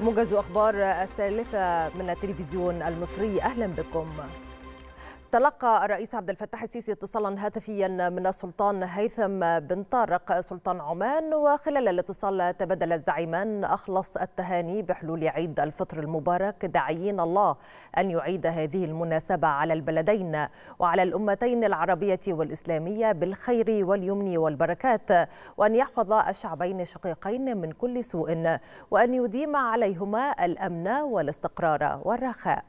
موجز اخبار الثالثه من التلفزيون المصري اهلا بكم تلقى الرئيس عبد الفتاح السيسي اتصالا هاتفيا من السلطان هيثم بن طارق سلطان عمان وخلال الاتصال تبادل الزعيمان اخلص التهاني بحلول عيد الفطر المبارك داعيين الله ان يعيد هذه المناسبه على البلدين وعلى الامتين العربيه والاسلاميه بالخير واليمن والبركات وان يحفظ الشعبين الشقيقين من كل سوء وان يديم عليهما الامن والاستقرار والرخاء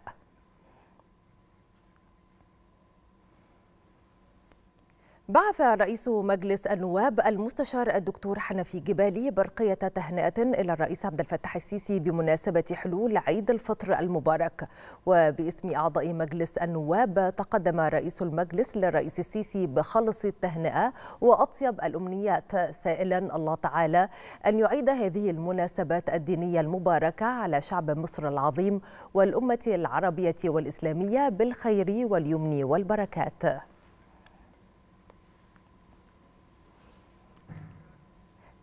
بعث رئيس مجلس النواب المستشار الدكتور حنفي جبالي برقية تهنئة إلى الرئيس عبد الفتاح السيسي بمناسبة حلول عيد الفطر المبارك وباسم أعضاء مجلس النواب تقدم رئيس المجلس للرئيس السيسي بخلص التهنئة وأطيب الأمنيات سائلا الله تعالى أن يعيد هذه المناسبات الدينية المباركة على شعب مصر العظيم والأمة العربية والإسلامية بالخير واليمن والبركات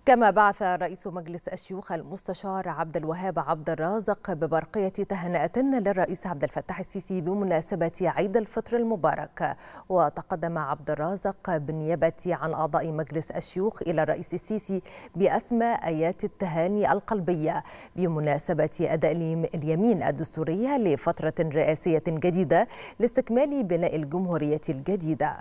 كما بعث رئيس مجلس الشيوخ المستشار عبد الوهاب عبد الرازق ببرقية تهنئة للرئيس عبد الفتاح السيسي بمناسبة عيد الفطر المبارك وتقدم عبد الرازق بالنيابة عن أعضاء مجلس الشيوخ إلى الرئيس السيسي بأسمى آيات التهاني القلبية بمناسبة أداء اليمين الدستورية لفترة رئاسية جديدة لاستكمال بناء الجمهورية الجديدة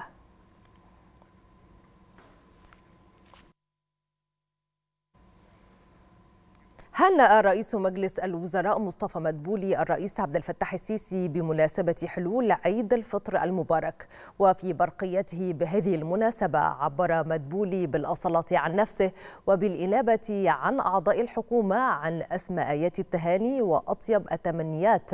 هنأ رئيس مجلس الوزراء مصطفى مدبولي الرئيس عبد الفتاح السيسي بمناسبة حلول عيد الفطر المبارك وفي برقيته بهذه المناسبة عبر مدبولي بالأصالة عن نفسه وبالإنابة عن أعضاء الحكومة عن أسمى آيات التهاني وأطيب التمنيات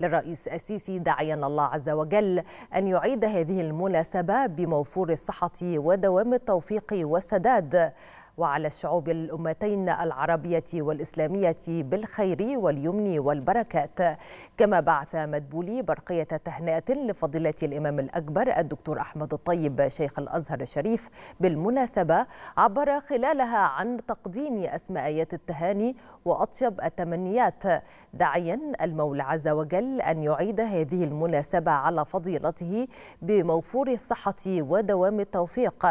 للرئيس السيسي داعيا الله عز وجل أن يعيد هذه المناسبة بموفور الصحة ودوام التوفيق والسداد وعلى الشعوب الأمتين العربية والإسلامية بالخير واليمن والبركات كما بعث مدبولي برقية تهنئة لفضيلة الإمام الأكبر الدكتور أحمد الطيب شيخ الأزهر الشريف بالمناسبة عبر خلالها عن تقديم أسماء آيات التهاني وأطيب التمنيات داعيا المولى عز وجل أن يعيد هذه المناسبة على فضيلته بموفور الصحة ودوام التوفيق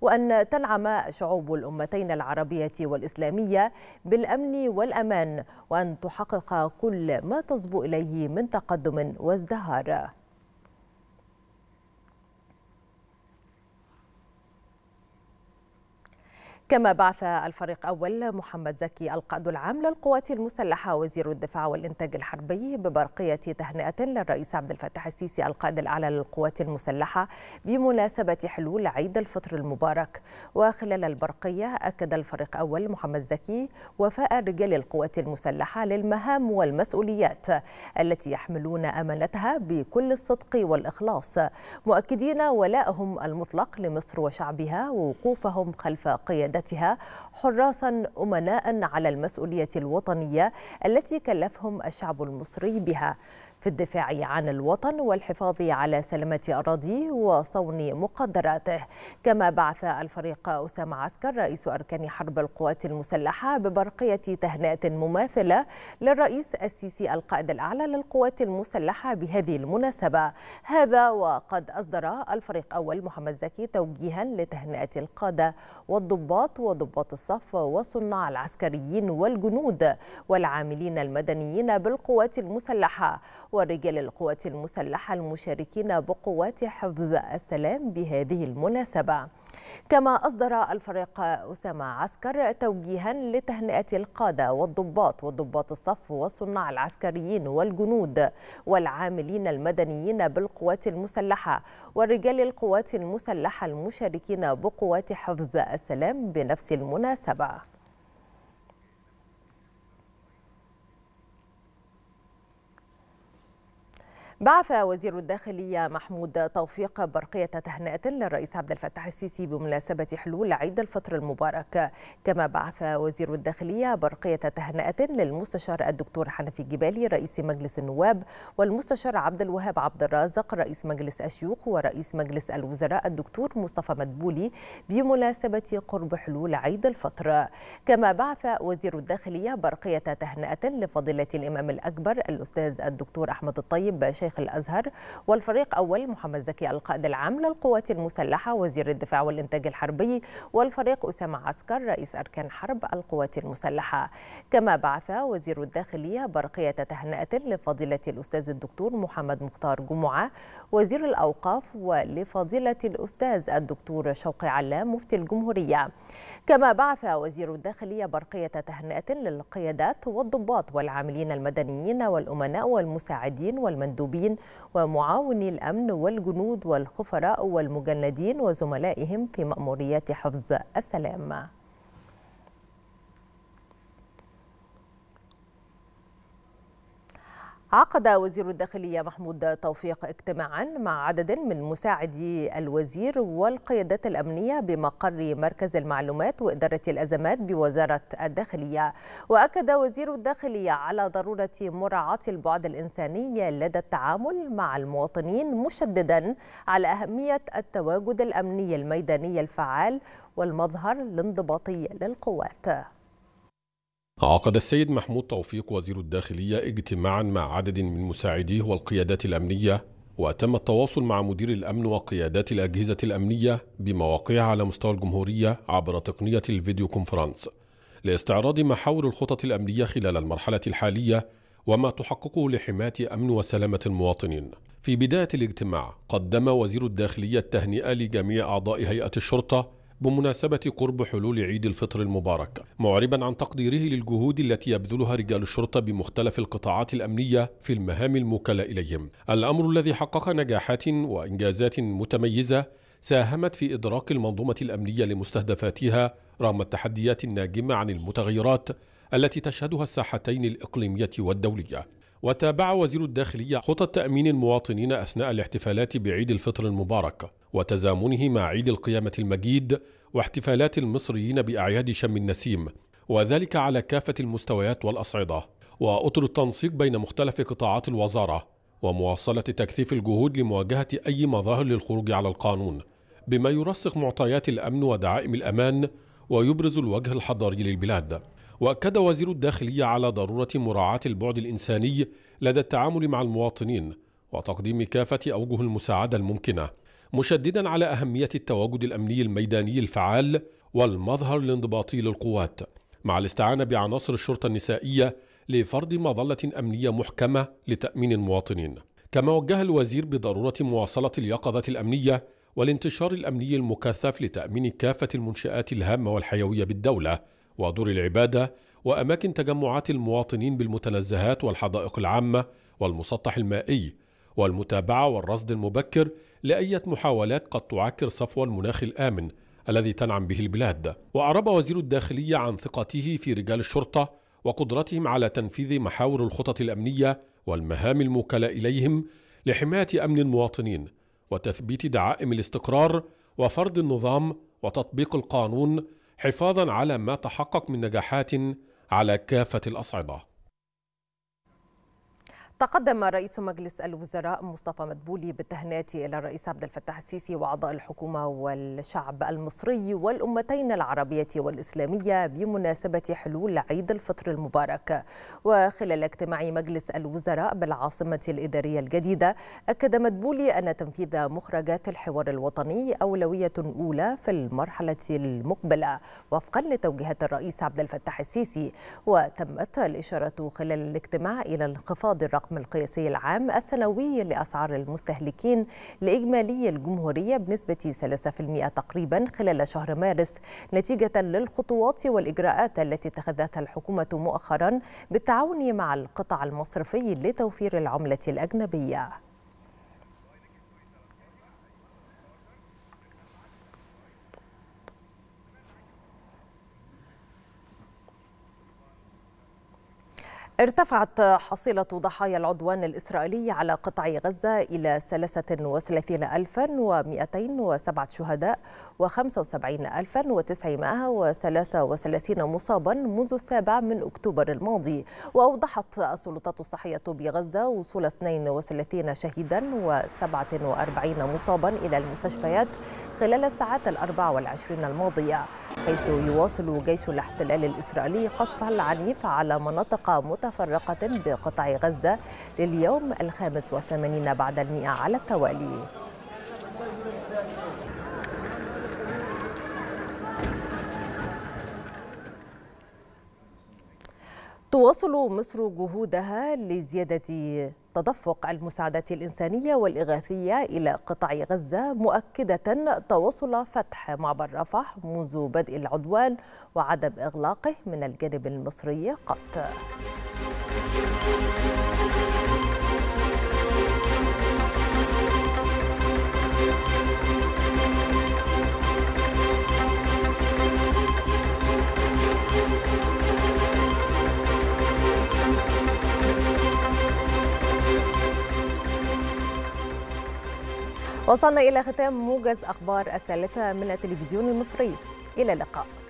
وأن تنعم شعوب الأمة الحكومتين العربية والإسلامية بالأمن والأمان وأن تحقق كل ما تصبو إليه من تقدم وازدهار كما بعث الفريق أول محمد زكي القائد العام للقوات المسلحة وزير الدفاع والإنتاج الحربي ببرقية تهنئة للرئيس عبد الفتاح السيسي القائد الأعلى للقوات المسلحة بمناسبة حلول عيد الفطر المبارك وخلال البرقية أكد الفريق أول محمد زكي وفاء رجال القوات المسلحة للمهام والمسؤوليات التي يحملون أمانتها بكل الصدق والإخلاص مؤكدين ولاءهم المطلق لمصر وشعبها ووقوفهم خلف قيادتها ومكافحتها حراسا أمناء على المسؤولية الوطنية التي كلفهم الشعب المصري بها في الدفاع عن الوطن والحفاظ على سلامة أراضيه وصون مقدراته كما بعث الفريق أسامة عسكر رئيس أركان حرب القوات المسلحة ببرقية تهنئة مماثلة للرئيس السيسي القائد الأعلى للقوات المسلحة بهذه المناسبة هذا وقد أصدر الفريق أول محمد زكي توجيها لتهنئة القادة والضباط وضباط الصف وصناع العسكريين والجنود والعاملين المدنيين بالقوات المسلحة ورجال القوات المسلحة المشاركين بقوات حفظ السلام بهذه المناسبة كما أصدر الفريق أسامة عسكر توجيها لتهنئة القادة والضباط والضباط الصف والصناع العسكريين والجنود والعاملين المدنيين بالقوات المسلحة ورجال القوات المسلحة المشاركين بقوات حفظ السلام بنفس المناسبة بعث وزير الداخلية محمود توفيق برقية تهنئة للرئيس عبد الفتاح السيسي بمناسبة حلول عيد الفطر المبارك كما بعث وزير الداخلية برقية تهنئة للمستشار الدكتور حنفي جبالي رئيس مجلس النواب والمستشار عبد الوهاب عبد الرازق رئيس مجلس الشيوخ ورئيس مجلس الوزراء الدكتور مصطفى مدبولي بمناسبة قرب حلول عيد الفطر كما بعث وزير الداخلية برقية تهنئة لفضيلة الإمام الأكبر الأستاذ الدكتور أحمد الطيب شيخ الأزهر والفريق أول محمد زكي القائد العام للقوات المسلحة وزير الدفاع والإنتاج الحربي والفريق أسامة عسكر رئيس أركان حرب القوات المسلحة كما بعث وزير الداخلية برقية تهنئة لفضيلة الأستاذ الدكتور محمد مختار جمعة وزير الأوقاف ولفضيلة الأستاذ الدكتور شوقي علام مفتي الجمهورية كما بعث وزير الداخلية برقية تهنئة للقيادات والضباط والعاملين المدنيين والأمناء والمساعدين والمندوبين المحاربين ومعاوني الأمن والجنود والخفراء والمجندين وزملائهم في مأموريات حفظ السلام عقد وزير الداخلية محمود توفيق اجتماعا مع عدد من مساعدي الوزير والقيادات الأمنية بمقر مركز المعلومات وإدارة الأزمات بوزارة الداخلية وأكد وزير الداخلية على ضرورة مراعاة البعد الإنساني لدى التعامل مع المواطنين مشددا على أهمية التواجد الأمني الميداني الفعال والمظهر الانضباطي للقوات عقد السيد محمود توفيق وزير الداخلية اجتماعا مع عدد من مساعديه والقيادات الأمنية وتم التواصل مع مدير الأمن وقيادات الأجهزة الأمنية بمواقعها على مستوى الجمهورية عبر تقنية الفيديو كونفرنس لاستعراض محاور الخطط الأمنية خلال المرحلة الحالية وما تحققه لحماية أمن وسلامة المواطنين في بداية الاجتماع قدم وزير الداخلية التهنئة لجميع أعضاء هيئة الشرطة بمناسبة قرب حلول عيد الفطر المبارك معربا عن تقديره للجهود التي يبذلها رجال الشرطة بمختلف القطاعات الأمنية في المهام الموكلة إليهم الأمر الذي حقق نجاحات وإنجازات متميزة ساهمت في إدراك المنظومة الأمنية لمستهدفاتها رغم التحديات الناجمة عن المتغيرات التي تشهدها الساحتين الإقليمية والدولية وتابع وزير الداخلية خطط تأمين المواطنين أثناء الاحتفالات بعيد الفطر المبارك وتزامنه مع عيد القيامة المجيد واحتفالات المصريين بأعياد شم النسيم وذلك على كافة المستويات والأصعدة وأطر التنسيق بين مختلف قطاعات الوزارة ومواصلة تكثيف الجهود لمواجهة أي مظاهر للخروج على القانون بما يرسخ معطيات الأمن ودعائم الأمان ويبرز الوجه الحضاري للبلاد واكد وزير الداخليه على ضروره مراعاه البعد الانساني لدى التعامل مع المواطنين وتقديم كافه اوجه المساعده الممكنه مشددا على اهميه التواجد الامني الميداني الفعال والمظهر الانضباطي للقوات مع الاستعانه بعناصر الشرطه النسائيه لفرض مظله امنيه محكمه لتامين المواطنين كما وجه الوزير بضروره مواصله اليقظه الامنيه والانتشار الامني المكثف لتامين كافه المنشات الهامه والحيويه بالدوله ودور العبادة وأماكن تجمعات المواطنين بالمتنزهات والحدائق العامة والمسطح المائي والمتابعة والرصد المبكر لأية محاولات قد تعكر صفو المناخ الآمن الذي تنعم به البلاد وأعرب وزير الداخلية عن ثقته في رجال الشرطة وقدرتهم على تنفيذ محاور الخطط الأمنية والمهام الموكلة إليهم لحماية أمن المواطنين وتثبيت دعائم الاستقرار وفرض النظام وتطبيق القانون حفاظا على ما تحقق من نجاحات على كافه الاصعده تقدم رئيس مجلس الوزراء مصطفى مدبولي بالتهنئة إلى الرئيس عبد الفتاح السيسي وأعضاء الحكومة والشعب المصري والأمتين العربية والإسلامية بمناسبة حلول عيد الفطر المبارك وخلال اجتماع مجلس الوزراء بالعاصمة الإدارية الجديدة أكد مدبولي أن تنفيذ مخرجات الحوار الوطني أولوية أولى في المرحلة المقبلة وفقا لتوجيهات الرئيس عبد الفتاح السيسي وتمت الإشارة خلال الاجتماع إلى انخفاض الرقم الحكم القياسي العام السنوي لأسعار المستهلكين لإجمالي الجمهورية بنسبة 3% تقريبا خلال شهر مارس نتيجة للخطوات والإجراءات التي اتخذتها الحكومة مؤخرا بالتعاون مع القطاع المصرفي لتوفير العملة الأجنبية ارتفعت حصيلة ضحايا العدوان الإسرائيلي على قطاع غزة إلى 33207 شهداء و75933 مصابا منذ السابع من أكتوبر الماضي وأوضحت السلطات الصحية بغزة وصول 32 شهيدا و47 مصابا إلى المستشفيات خلال الساعات الأربع والعشرين الماضية حيث يواصل جيش الاحتلال الإسرائيلي قصفه العنيف على مناطق متعددة متفرقة بقطاع غزة لليوم الخامس والثمانين بعد المئة على التوالي تواصل مصر جهودها لزيادة تدفق المساعدات الإنسانية والإغاثية إلى قطاع غزة مؤكدة تواصل فتح معبر رفح منذ بدء العدوان وعدم إغلاقه من الجانب المصري قط وصلنا إلى ختام موجز أخبار الثالثة من التلفزيون المصري إلى اللقاء